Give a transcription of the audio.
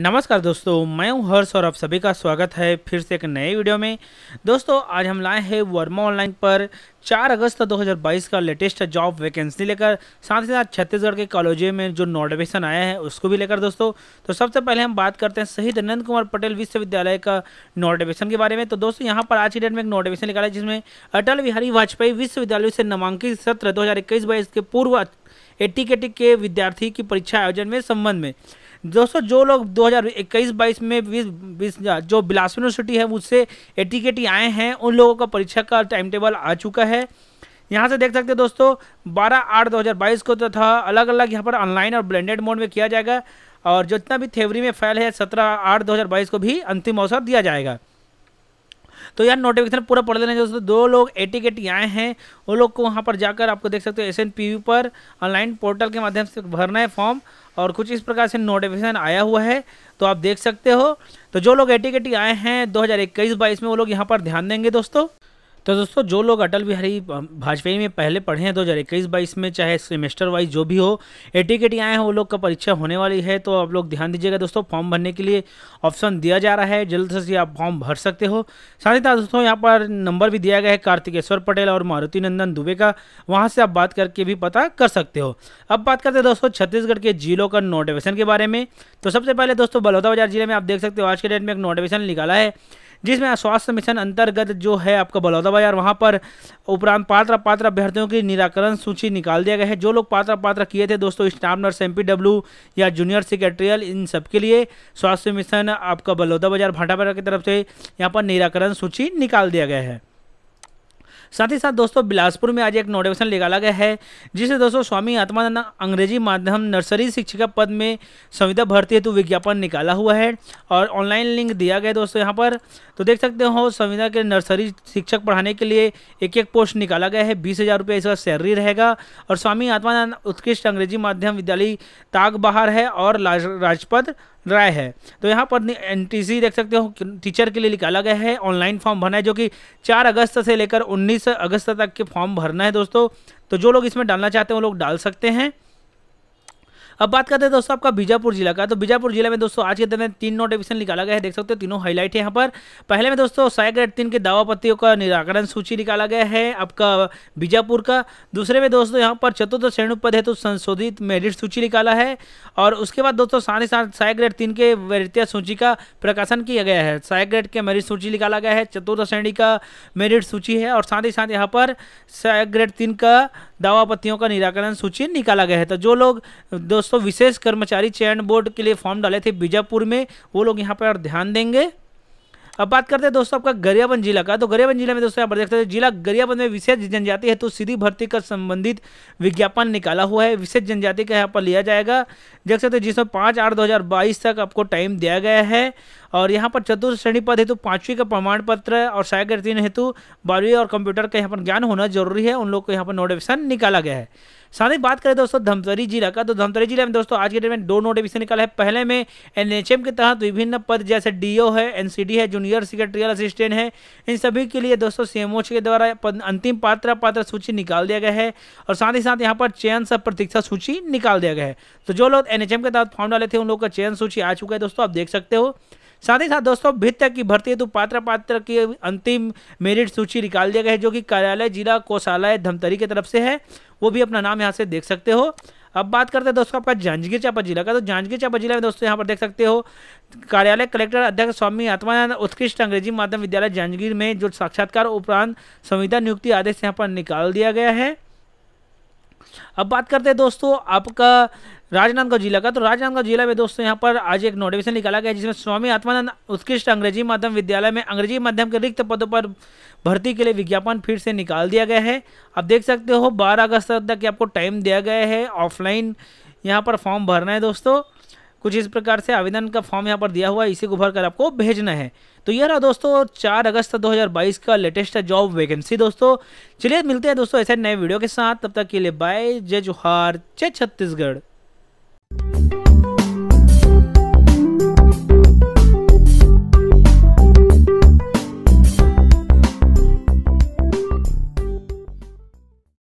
नमस्कार दोस्तों मैं हूं हर्ष और आप सभी का स्वागत है फिर से एक नए वीडियो में दोस्तों आज हम लाए हैं वर्मा ऑनलाइन पर 4 अगस्त 2022 का लेटेस्ट जॉब वैकेंसी लेकर साथ ही साथ छत्तीसगढ़ के कॉलेजों में जो नोटिफिकेशन आया है उसको भी लेकर दोस्तों तो सबसे पहले हम बात करते हैं शहीद नंद कुमार पटेल विश्वविद्यालय का नोटिफिकेशन के बारे में तो दोस्तों यहाँ पर आज की डेट में एक नोटिफिकेशन निकाला है जिसमें अटल बिहारी वाजपेयी विश्वविद्यालय से नामांकित सत्र दो हज़ार के पूर्व एटीकेटी के विद्यार्थी की परीक्षा आयोजन में संबंध में दोस्तों जो लोग 2021-22 में बीस बीस जो बिलासपुर यूनिवर्सिटी है उससे एटीकेटी आए हैं उन लोगों का परीक्षा का टाइम टेबल आ चुका है यहाँ से देख सकते हैं दोस्तों 12 आठ 2022 को तो था अलग अलग यहाँ पर ऑनलाइन और ब्लेंडेड मोड में किया जाएगा और जितना भी थेवरी में फैल है 17 आठ 2022 को भी अंतिम अवसर दिया जाएगा तो यार नोटिफिकेशन पूरा पढ़ लेना दोस्तों दो लोग एटिकेट आए हैं वो लोग को वहाँ पर जाकर आपको देख सकते हो एस एन पी वी पर ऑनलाइन पोर्टल के माध्यम से भरना है फॉर्म और कुछ इस प्रकार से नोटिफिकेशन आया हुआ है तो आप देख सकते हो तो जो लोग एटिकेटी आए हैं इक्कीस बाईस में वो लोग यहाँ पर ध्यान देंगे दोस्तों तो दोस्तों जो लोग अटल बिहारी वाजपेयी में पहले पढ़े हैं दो हज़ार इक्कीस बाईस में चाहे सेमेस्टर वाइज जो भी हो ए टी के टी आए हैं वो लोग का परीक्षा होने वाली है तो आप लोग ध्यान दीजिएगा दोस्तों फॉर्म भरने के लिए ऑप्शन दिया जा रहा है जल्द से आप फॉर्म भर सकते हो साथ ही साथ दोस्तों यहाँ पर नंबर भी दिया गया है कार्तिकेश्वर पटेल और मारुति नंदन दुबे का वहाँ से आप बात करके भी पता कर सकते हो अब बात करते हैं दोस्तों छत्तीसगढ़ के जिलों का नोटिफिकेशन के बारे में तो सबसे पहले दोस्तों बलौदा बाजार जिले में आप देख सकते हो आज के डेट में एक नोटिफिकेशन निकाला है जिसमें स्वास्थ्य मिशन अंतर्गत जो है आपका बलौदा बाजार वहाँ पर उपरांत पात्र पात्र अभ्यर्थियों की निराकरण सूची निकाल दिया गया है जो लोग पात्र पात्र किए थे दोस्तों स्टाफ नर्स एम या जूनियर सेक्रेटरियल इन सबके लिए स्वास्थ्य मिशन आपका बलौदा बाजार भाटापारा की तरफ से यहाँ पर निराकरण सूची निकाल दिया गया है साथ ही साथ दोस्तों बिलासपुर में आज एक नोटिफिकेशन निकाला गया है जिसे दोस्तों स्वामी आत्मानंद अंग्रेजी माध्यम नर्सरी शिक्षिका पद में संविधा भर्ती हेतु विज्ञापन निकाला हुआ है और ऑनलाइन लिंक दिया गया दोस्तों यहाँ पर तो देख सकते हो संविदा के नर्सरी शिक्षक पढ़ाने के लिए एक एक पोस्ट निकाला गया है बीस हज़ार रुपये इसका सैलरी रहेगा और स्वामी आत्मानंद उत्कृष्ट अंग्रेजी माध्यम विद्यालय ताग बहार है और राजपथ राय है तो यहाँ पर एन देख सकते हो टीचर के लिए निकाला गया है ऑनलाइन फॉर्म भरना है जो कि चार अगस्त से लेकर उन्नीस अगस्त तक के फॉर्म भरना है दोस्तों तो जो लोग इसमें डालना चाहते हैं वो लोग डाल सकते हैं अब बात करते हैं दोस्तों आपका बीजापुर जिला का तो बीजापुर जिला में दोस्तों आज के दिन तीन नोटिफिकेशन निकाला गया है देख सकते हो तीनों हाईलाइट है यहाँ पर पहले में दोस्तों सहायक ग्रेड तीन के दावा पत्तियों का निराकरण सूची निकाला गया है आपका बीजापुर का दूसरे में दोस्तों यहाँ पर चतुर्थ श्रेणी पद हेतु संशोधित मेरिट सूची निकाला है और उसके बाद दोस्तों साथ ही साथ सहायक ग्रेड तीन के वैरित्य सूची का प्रकाशन किया गया है सहायक ग्रेड के मेरिट सूची निकाला गया है चतुर्थ श्रेणी का मेरिट सूची है और साथ ही साथ यहाँ पर सहायक ग्रेड तीन का दावा पत्तियों का निराकरण सूची निकाला गया है तो जो लोग दोस्तों विशेष कर्मचारी चयन बोर्ड के लिए फॉर्म डाले थे बीजापुर में वो लोग यहाँ पर ध्यान देंगे अब बात करते हैं दोस्तों आपका गरियाबंद जिला का तो गरियाबंद जिला में दोस्तों यहाँ पर देखते हैं जिला गरियाबंद में विशेष जनजाति है तो सीधी भर्ती का संबंधित विज्ञापन निकाला हुआ है विशेष जनजाति का यहाँ पर लिया जाएगा देख सकते जिसमें पाँच आठ दो हज़ार बाईस तक आपको टाइम दिया गया है और यहाँ पर चतुर्थ श्रेणी पद हेतु पाँचवीं का प्रमाण पत्र और सहायक तीन हेतु बारहवीं और कंप्यूटर का यहाँ पर ज्ञान होना जरूरी है उन लोग को यहाँ पर नोटिफिकेशन निकाला गया है साथ ही बात करें दोस्तों धमतरी जिला का तो धमतरी जिले में दोस्तों आज के डेट में दो नोटिफिकेशन निकाला है पहले में एनएचएम के तहत विभिन्न पद जैसे डी है एनसीडी है जूनियर जूनियर सेक्रेटरियल असिस्टेंट है इन सभी के लिए दोस्तों सीएमओ के द्वारा अंतिम पात्र पात्र सूची निकाल दिया गया है और साथ ही साथ यहाँ पर चयन सब प्रतीक्षा सूची निकाल दिया गया है तो जो लोग एन के तहत फॉर्म डाले थे उन लोगों का चयन सूची आ चुका है दोस्तों आप देख सकते हो साथ ही साथ दोस्तों भित्त की भर्ती हेतु पात्र पात्र की अंतिम मेरिट सूची निकाल दिया गया है जो कि कार्यालय जिला कोषालय धमतरी की तरफ से है वो भी अपना नाम यहाँ से देख सकते हो अब बात करते हैं दोस्तों आपका जांजगीर चांपा जिला का तो जांजगीर चांपा जिला में दोस्तों यहाँ पर देख सकते हो कार्यालय कलेक्टर अध्यक्ष स्वामी आत्मानंद उत्कृष्ट अंग्रेजी माध्यम विद्यालय जांजगीर में जो साक्षात्कार उपरांत संविधान नियुक्ति आदेश यहाँ पर निकाल दिया गया है अब बात करते हैं दोस्तों आपका राजनांदगांव जिला का तो राजनांदगांव जिला में दोस्तों यहाँ पर आज एक नोटिफिकेशन निकाला गया जिसमें स्वामी आत्मानंद उत्कृष्ट अंग्रेजी माध्यम विद्यालय में अंग्रेजी माध्यम के रिक्त पदों पर भर्ती के लिए विज्ञापन फिर से निकाल दिया गया है आप देख सकते हो बारह अगस्त तक आपको टाइम दिया गया है ऑफलाइन यहाँ पर फॉर्म भरना है दोस्तों कुछ इस प्रकार से आवेदन का फॉर्म यहाँ पर दिया हुआ है इसी को भरकर आपको भेजना है तो यह रहा दोस्तों चार अगस्त 2022 का लेटेस्ट जॉब वैकेंसी दोस्तों चलिए मिलते हैं दोस्तों ऐसे नए वीडियो के साथ तब तक के लिए बाय जय जोहार जय छत्तीसगढ़